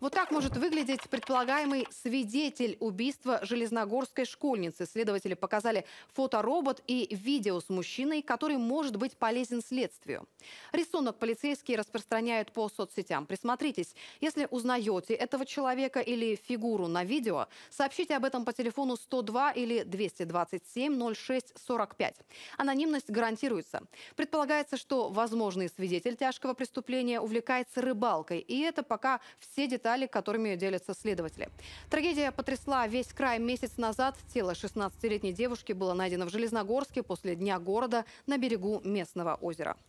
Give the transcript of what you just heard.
Вот так может выглядеть предполагаемый свидетель убийства железногорской школьницы. Следователи показали фоторобот и видео с мужчиной, который может быть полезен следствию. Рисунок полицейские распространяют по соцсетям. Присмотритесь. Если узнаете этого человека или фигуру на видео, сообщите об этом по телефону 102 или 227 06 Анонимность гарантируется. Предполагается, что возможный свидетель тяжкого преступления увлекается рыбалкой. И это пока все детали детали, которыми делятся следователи. Трагедия потрясла весь край месяц назад. Тело 16-летней девушки было найдено в Железногорске после Дня города на берегу местного озера.